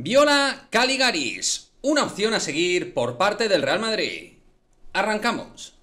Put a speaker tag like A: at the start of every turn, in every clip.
A: Viola Caligaris, una opción a seguir por parte del Real Madrid. Arrancamos.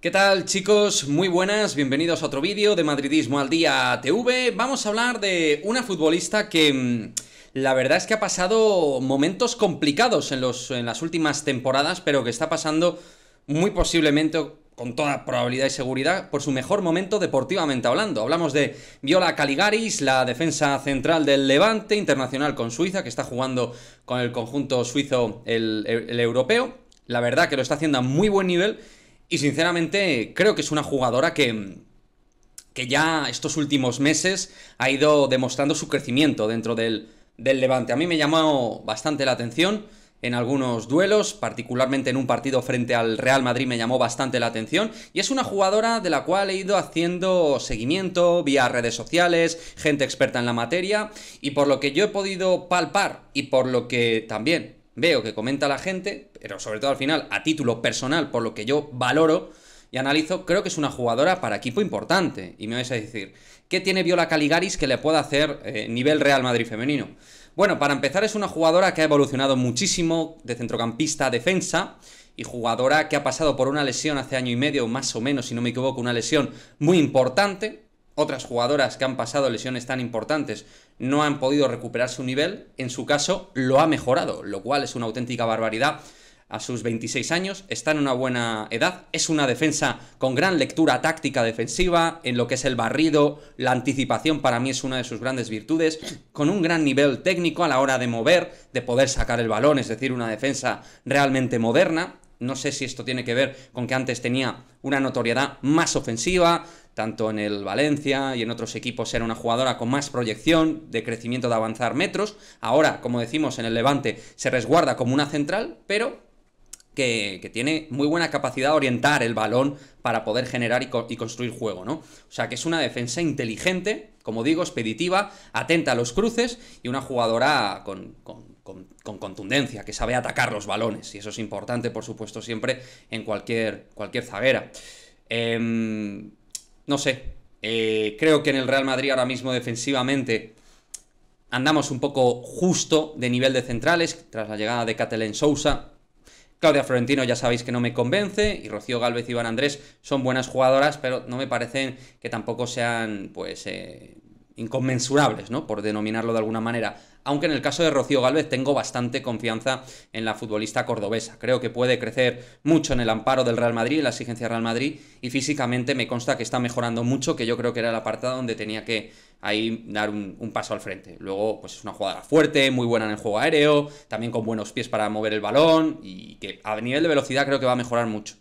A: ¿Qué tal chicos? Muy buenas, bienvenidos a otro vídeo de Madridismo al Día TV. Vamos a hablar de una futbolista que mm, la verdad es que ha pasado momentos complicados en, los, en las últimas temporadas, pero que está pasando muy posiblemente con toda probabilidad y seguridad, por su mejor momento deportivamente hablando. Hablamos de Viola Caligaris, la defensa central del Levante, internacional con Suiza, que está jugando con el conjunto suizo el, europeo. La verdad que lo está haciendo a muy buen nivel y sinceramente creo que es una jugadora que, que ya estos últimos meses ha ido demostrando su crecimiento dentro del, del Levante. A mí me llamado bastante la atención en algunos duelos, particularmente en un partido frente al Real Madrid me llamó bastante la atención y es una jugadora de la cual he ido haciendo seguimiento vía redes sociales, gente experta en la materia y por lo que yo he podido palpar y por lo que también veo que comenta la gente, pero sobre todo al final a título personal por lo que yo valoro, y analizo, creo que es una jugadora para equipo importante. Y me vais a decir, ¿qué tiene Viola Caligaris que le pueda hacer eh, nivel Real Madrid femenino? Bueno, para empezar es una jugadora que ha evolucionado muchísimo de centrocampista a defensa y jugadora que ha pasado por una lesión hace año y medio, más o menos, si no me equivoco, una lesión muy importante. Otras jugadoras que han pasado lesiones tan importantes no han podido recuperar su nivel, en su caso lo ha mejorado, lo cual es una auténtica barbaridad a sus 26 años, está en una buena edad, es una defensa con gran lectura táctica defensiva, en lo que es el barrido, la anticipación para mí es una de sus grandes virtudes, con un gran nivel técnico a la hora de mover, de poder sacar el balón, es decir, una defensa realmente moderna. No sé si esto tiene que ver con que antes tenía una notoriedad más ofensiva, tanto en el Valencia y en otros equipos era una jugadora con más proyección de crecimiento de avanzar metros. Ahora, como decimos, en el Levante se resguarda como una central, pero que, tiene muy buena capacidad de orientar el balón para poder generar y, construir juego, ¿no? O sea, que es una defensa inteligente, como digo, expeditiva, atenta a los cruces y una jugadora con, contundencia, que sabe atacar los balones. Y eso es importante, por supuesto, siempre en cualquier, zaguera. Em, no sé, eh, creo que en el Real Madrid ahora mismo defensivamente andamos un poco justo de nivel de centrales tras la llegada de Catalén Sousa. Claudia Florentino ya sabéis que no me convence y Rocío Galvez y Iván Andrés son buenas jugadoras, pero no me parecen que tampoco sean pues eh, inconmensurables, ¿no? Por denominarlo de alguna manera. Aunque en el caso de Rocío Galvez tengo bastante confianza en la futbolista cordobesa. Creo que puede crecer mucho en el amparo del Real Madrid, en la exigencia del Real Madrid, y físicamente me consta que está mejorando mucho, que yo creo que era la apartado donde tenía que ahí dar un, un, paso al frente. Luego, pues es una jugada fuerte, muy buena en el juego aéreo, también con buenos pies para mover el balón, y que a nivel de velocidad creo que va a mejorar mucho.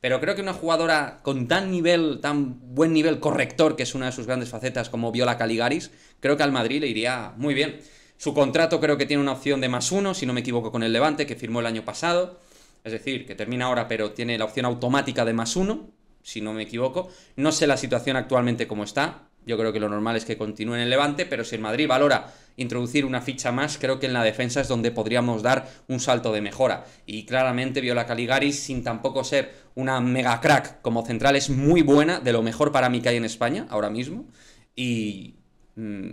A: Pero creo que una jugadora con tan nivel, tan buen nivel corrector, que es una de sus grandes facetas como Viola Caligaris, creo que al Madrid le iría muy bien. Su contrato creo que tiene una opción de más uno, si no me equivoco, con el Levante, que firmó el año pasado. Es decir, que termina ahora, pero tiene la opción automática de más uno, si no me equivoco. No sé la situación actualmente cómo está, yo creo que lo normal es que continúe en el Levante, pero si el Madrid valora introducir una ficha más, creo que en la defensa es donde podríamos dar un salto de mejora. Y claramente Viola Caligari, sin tampoco ser una mega crack como central, es muy buena, de lo mejor para mí que hay en España ahora mismo. Y mm,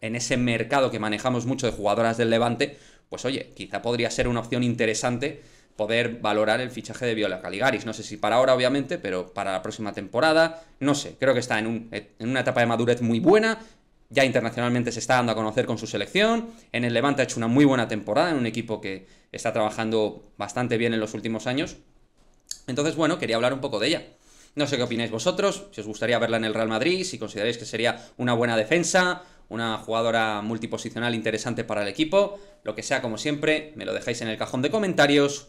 A: en ese mercado que manejamos mucho de jugadoras del Levante, pues oye, quizá podría ser una opción interesante poder valorar el fichaje de Viola Caligaris. No sé si para ahora, obviamente, pero para la próxima temporada, no sé. Creo que está en, una etapa de madurez muy buena. Ya internacionalmente se está dando a conocer con su selección. En el Levante ha hecho una muy buena temporada, en un equipo que está trabajando bastante bien en los últimos años. Entonces, bueno, quería hablar un poco de ella. No sé qué opináis vosotros, si os gustaría verla en el Real Madrid, si consideráis que sería una buena defensa, una jugadora multiposicional interesante para el equipo, lo que sea como siempre, me lo dejáis en el cajón de comentarios